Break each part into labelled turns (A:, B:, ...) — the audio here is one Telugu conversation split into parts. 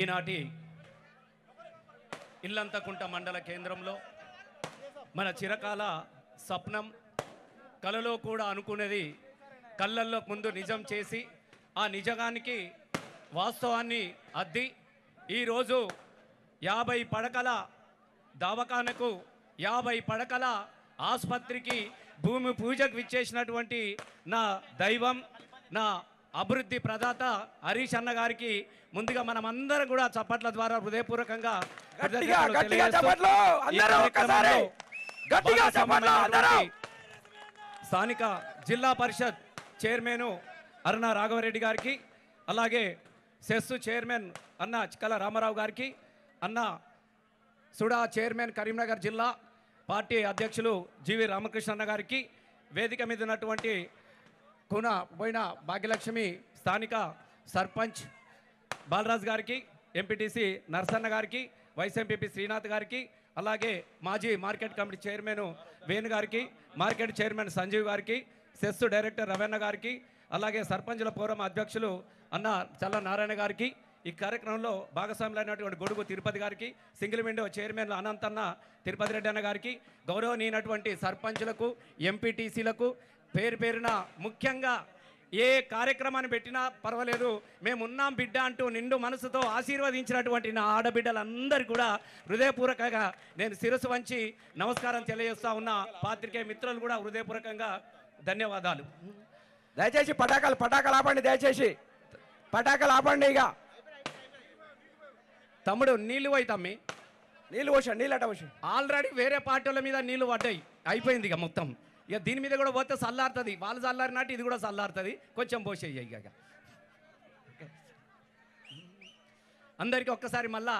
A: ఈనాటి ఇల్లంతకుంట మండల కేంద్రంలో మన చిరకాల స్వప్నం కలలో కూడా అనుకునేది కళ్ళల్లో ముందు నిజం చేసి ఆ నిజానికి వాస్తవాన్ని అద్ది ఈరోజు యాభై పడకల దవాఖానకు యాభై పడకల ఆసుపత్రికి భూమి పూజకు విచ్చేసినటువంటి నా దైవం నా అభివృద్ధి ప్రదాత హరీష్ అన్న గారికి ముందుగా మనం అందరం కూడా చప్పట్ల ద్వారా హృదయపూర్వకంగా స్థానిక జిల్లా పరిషత్ చైర్మన్ అరుణ రాఘవరెడ్డి గారికి అలాగే సెస్సు చైర్మన్ అన్న చిక్కల రామారావు గారికి అన్న సుడా చైర్మన్ కరీంనగర్ జిల్లా పార్టీ అధ్యక్షులు జీవి రామకృష్ణ గారికి వేదిక మీద ఉన్నటువంటి కూన పోయిన భాగ్యలక్ష్మి స్థానిక సర్పంచ్ బాలరాజ్ గారికి ఎంపీటీసీ నరసన్న గారికి వైస్ ఎంపీపీ శ్రీనాథ్ గారికి అలాగే మాజీ మార్కెట్ కమిటీ చైర్మన్ వేణు గారికి మార్కెట్ చైర్మన్ సంజీవ్ గారికి సెస్ డైరెక్టర్ రవణ గారికి అలాగే సర్పంచుల పూర్వం అధ్యక్షులు అన్న చల్ల నారాయణ గారికి ఈ కార్యక్రమంలో భాగస్వాములైనటువంటి గొడుగు తిరుపతి గారికి single window chairman Anantanna Tirupati Reddy అన్న గారికి గౌరవనీయనటువంటి సర్పంచులకు ఎంపీటీసీలకు పేరు పేరున ముఖ్యంగా ఏ కార్యక్రమాన్ని పెట్టినా పర్వాలేదు మేము ఉన్నాం బిడ్డ అంటూ నిండు మనసుతో ఆశీర్వదించినటువంటి నా ఆడబిడ్డలందరూ కూడా హృదయపూర్వకంగా నేను శిరస్సు వంచి నమస్కారం తెలియజేస్తా ఉన్న పాత్రికే మిత్రులు కూడా హృదయపూర్వకంగా ధన్యవాదాలు దయచేసి పటాకాలు పటాకాలు ఆపండి దయచేసి పటాకాలు ఆపండి ఇక తమ్ముడు నీళ్ళు పోయి తమ్మి నీళ్ళు పోషా నీళ్ళు అట ఆల్రెడీ వేరే పార్టీల మీద నీళ్ళు పడ్డాయి అయిపోయింది ఇక మొత్తం ఇక దీని మీద కూడా పోతే చల్లారుతుంది వాళ్ళు సల్లారినట్టు ఇది కూడా చల్లారుతుంది కొంచెం పోసేయ్య ఇక అందరికీ ఒక్కసారి మళ్ళా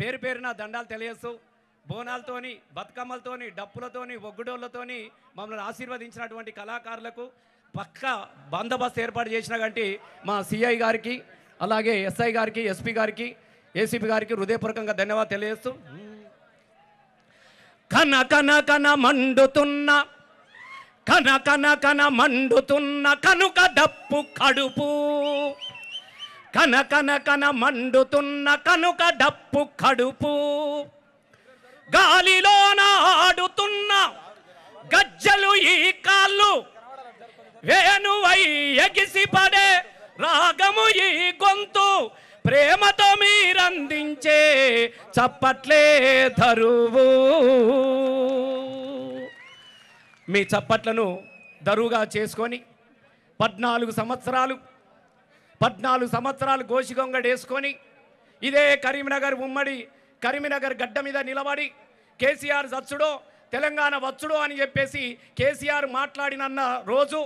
A: పేరు పేరున దండాలు తెలియస్తూ బోనాలతోని బతుకమ్మలతోని డప్పులతోని ఒగ్గుడోళ్ళతోని మమ్మల్ని ఆశీర్వదించినటువంటి కళాకారులకు పక్క బందోబస్తు ఏర్పాటు చేసిన కంటే మా సిఐ గారికి అలాగే ఎస్ఐ గారికి ఎస్పీ గారికి ఏసీపీ గారికి హృదయపూర్వకంగా ధన్యవాదాలు తెలియజేస్తూ కన కన కన మండుతున్న కన కన కన మండుతున్న కనుక డప్పు కడుపు కన కన కన మండుతున్న కనుక డప్పు కడుపు గాలిలోన ఆడుతున్న గజ్జలు ఈ కాళ్ళు వేణువై ఎగిసిపడే రాగము ఈ గొంతు ప్రేమతో మీరందించే చప్పట్లే ధరువు మీ చప్పట్లను దరువుగా చేసుకొని పద్నాలుగు సంవత్సరాలు పద్నాలుగు సంవత్సరాలు గోషిగొంగడేసుకొని ఇదే కరీంనగర్ ఉమ్మడి కరీంనగర్ గడ్డ మీద నిలబడి కేసీఆర్ సచ్చుడో తెలంగాణ వచ్చుడో అని చెప్పేసి కేసీఆర్ మాట్లాడినన్న రోజు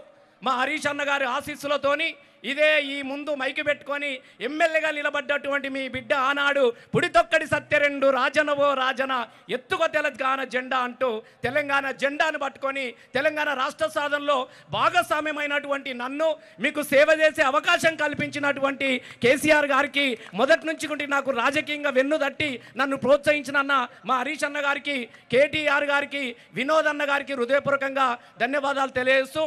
A: మా హరీష్ అన్న గారి ఆశీస్సులతోని ఇదే ఈ ముందు మైకి పెట్టుకొని ఎమ్మెల్యేగా నిలబడ్డటువంటి మీ బిడ్డ ఆనాడు పుడితొక్కడి సత్యరెండు రాజనవో రాజన ఎత్తుగ తెలంగాణ జెండా అంటూ తెలంగాణ జెండాను పట్టుకొని తెలంగాణ రాష్ట్ర సాధనలో భాగస్వామ్యమైనటువంటి నన్ను మీకు సేవ చేసే అవకాశం కల్పించినటువంటి కేసీఆర్ గారికి మొదటి నుంచి నాకు రాజకీయంగా వెన్ను తట్టి నన్ను ప్రోత్సహించిన అన్న మా హరీష్ అన్న గారికి కేటీఆర్ గారికి వినోద్ అన్న గారికి హృదయపూర్వకంగా ధన్యవాదాలు తెలియజేస్తూ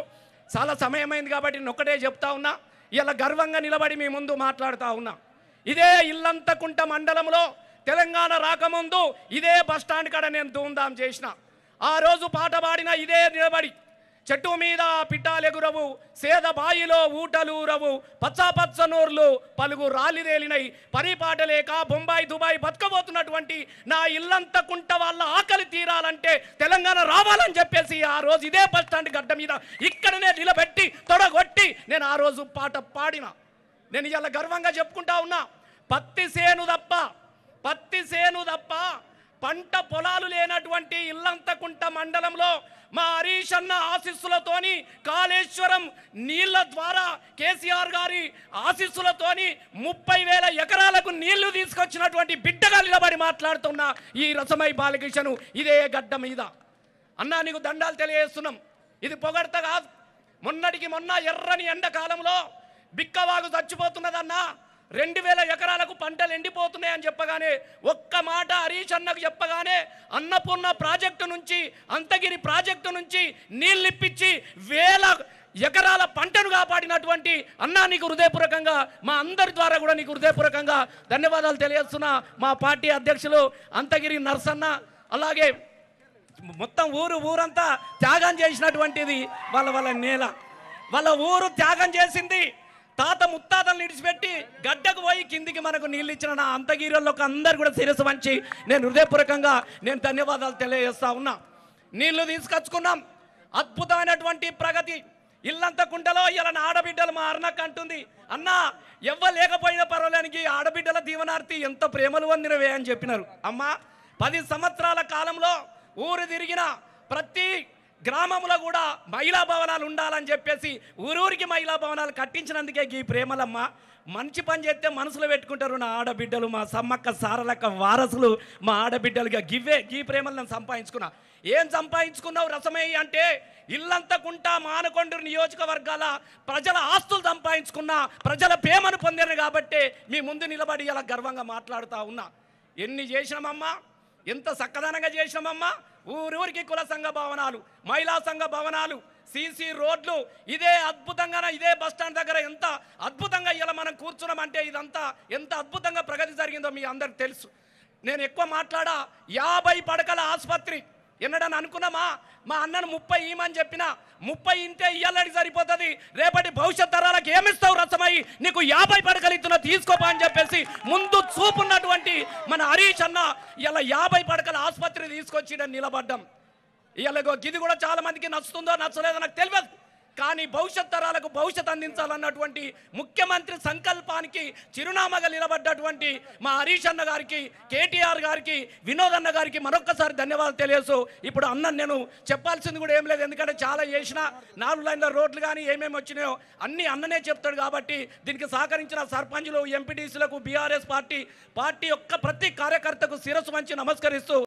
A: చాలా సమయమైంది కాబట్టి నేను ఒక్కటే చెప్తా ఉన్నా ఇలా గర్వంగా నిలబడి మీ ముందు మాట్లాడుతూ ఉన్నాం ఇదే ఇల్లంతకుంట మండలంలో తెలంగాణ రాకముందు ఇదే బస్టాండ్ కాడ నేను ధూమ్ధాం చేసిన ఆ రోజు పాట పాడిన ఇదే నిలబడి చెట్టు మీద పిట్టాలెగురవు సేద బాయిలో ఊటలూరవు పచ్చాపచ్చ నోర్లు పలుగు రాలిరేలినై పరిపాటలేక బొంబాయి దుబాయ్ బతకబోతున్నటువంటి నా ఇల్లంతా కుంట వాళ్ళ ఆకలి తీరాలంటే తెలంగాణ రావాలని చెప్పేసి ఆ రోజు ఇదే బస్ స్టాండ్ గడ్డ మీద ఇక్కడనే నిలబెట్టి తొడగొట్టి నేను ఆ రోజు పాట పాడిన నేను ఇలా గర్వంగా చెప్పుకుంటా ఉన్నా పత్తి సేను తప్ప పత్తి సేను తప్ప పంట పొలాలు లేనటువంటి ఇల్లంతకుంట మండలంలో మా హరీష్ అన్న ఆశీస్సులతోని కాళేశ్వరం నీళ్ల ద్వారా కేసీఆర్ గారి ఆశీస్సులతోని ముప్పై వేల ఎకరాలకు నీళ్లు తీసుకొచ్చినటువంటి బిడ్డగా నిలబడి మాట్లాడుతున్న ఈ రసమై బాలకృష్ణ ఇదే గడ్డ మీద అన్నా నీకు దండాలు తెలియజేస్తున్నాం ఇది పొగడత కాదు మొన్నటికి మొన్న ఎర్రని ఎండాకాలంలో బిక్కవాగు చచ్చిపోతున్నదన్నా రెండు వేల ఎకరాలకు పంటలు ఎండిపోతున్నాయని చెప్పగానే ఒక్క మాట హరీష్ అన్నకు చెప్పగానే అన్నపూర్ణ ప్రాజెక్టు నుంచి అంతగిరి ప్రాజెక్టు నుంచి నీళ్ళిప్పించి వేల ఎకరాల పంటను కాపాడినటువంటి అన్నా నీకు హృదయపూర్వకంగా మా అందరి ద్వారా కూడా నీకు హృదయపూర్వకంగా ధన్యవాదాలు తెలియజేస్తున్న మా పార్టీ అధ్యక్షులు అంతగిరి నర్సన్న అలాగే మొత్తం ఊరు ఊరంతా త్యాగం చేసినటువంటిది వాళ్ళ వాళ్ళ నేల వాళ్ళ ఊరు త్యాగం చేసింది తాత ముత్తాతలు నిడిచిపెట్టి గడ్డకు పోయి కిందికి మనకు నీళ్ళు ఇచ్చిన నా అంతగీరులకు అందరు కూడా శిరస్సు వంచి నేను హృదయపూర్వకంగా నేను ధన్యవాదాలు తెలియజేస్తా ఉన్నా నీళ్లు తీసుకొచ్చుకున్నాం అద్భుతమైనటువంటి ప్రగతి ఇల్లంత కుంటలో ఇలా ఆడబిడ్డలు మా అన్నకు అంటుంది అన్న ఎవ్వ లేకపోయినా పర్వాలానికి ఆడబిడ్డల దీవనార్తి ఎంత ప్రేమలు వందినవే అని చెప్పినారు అమ్మా పది సంవత్సరాల కాలంలో ఊరు తిరిగిన ప్రతి గ్రామంలో కూడా మహిళా భవనాలు ఉండాలని చెప్పేసి ఊరూరికి మహిళా భవనాలు కట్టించినందుకే ఈ ప్రేమలమ్మ మంచి పని చేస్తే మనసులో పెట్టుకుంటారు నా ఆడబిడ్డలు మా సమ్మక్క సారలక్క వారసులు మా ఆడబిడ్డలుగా గివ్వే గీ ప్రేమలను సంపాదించుకున్నా ఏం సంపాదించుకున్నావు రసమే అంటే కుంటా మానకొండూరు నియోజకవర్గాల ప్రజల ఆస్తులు సంపాదించుకున్నా ప్రజల ప్రేమను పొందారు కాబట్టి మీ ముందు నిలబడి అలా గర్వంగా మాట్లాడుతూ ఉన్నా ఎన్ని చేసినామమ్మా ఎంత చక్కదనంగా చేసినామమ్మా ఊరూరికి కుల సంఘ భవనాలు మహిళా సంఘ భవనాలు సీసీ రోడ్లు ఇదే అద్భుతంగా ఇదే బస్టాండ్ దగ్గర ఎంత అద్భుతంగా ఇలా మనం కూర్చున్నామంటే ఇదంతా ఎంత అద్భుతంగా ప్రగతి జరిగిందో మీ అందరికి తెలుసు నేను ఎక్కువ మాట్లాడా యాభై పడకల ఆసుపత్రి ఎన్నడని అనుకున్నామా మా అన్నను ముప్పై ఇమని చెప్పిన ముప్పై ఇంతే ఇయ్యాలని సరిపోతుంది రేపటి భవిష్యత్ తరాలకు ఏమిస్తావు రసమై నీకు యాభై పడకలు ఇస్తున్నా తీసుకోపా అని చెప్పేసి ముందు చూపున్నటువంటి మన హరీష్ అన్న ఇలా యాభై పడకలు ఆసుపత్రి తీసుకొచ్చి నిలబడ్డం ఇలాగో ఇది కూడా చాలా మందికి నచ్చుతుందో నచ్చలేదో నాకు తెలియదు కానీ భవిష్యత్ తరాలకు భవిష్యత్ అందించాలన్నటువంటి ముఖ్యమంత్రి సంకల్పానికి చిరునామాగా నిలబడ్డటువంటి మా హరీష్ అన్న గారికి కేటీఆర్ గారికి వినోద్ అన్న గారికి మరొక్కసారి ధన్యవాదాలు తెలియసు ఇప్పుడు అన్న నేను చెప్పాల్సింది కూడా ఏం లేదు ఎందుకంటే చాలా చేసిన నాలుగు లైన్ల రోడ్లు కానీ ఏమేమి వచ్చినాయో అన్నీ అన్ననే చెప్తాడు కాబట్టి దీనికి సహకరించిన సర్పంచ్లు ఎంపీటీసీలకు బీఆర్ఎస్ పార్టీ పార్టీ యొక్క ప్రతి కార్యకర్తకు శిరస్సు మంచి నమస్కరిస్తూ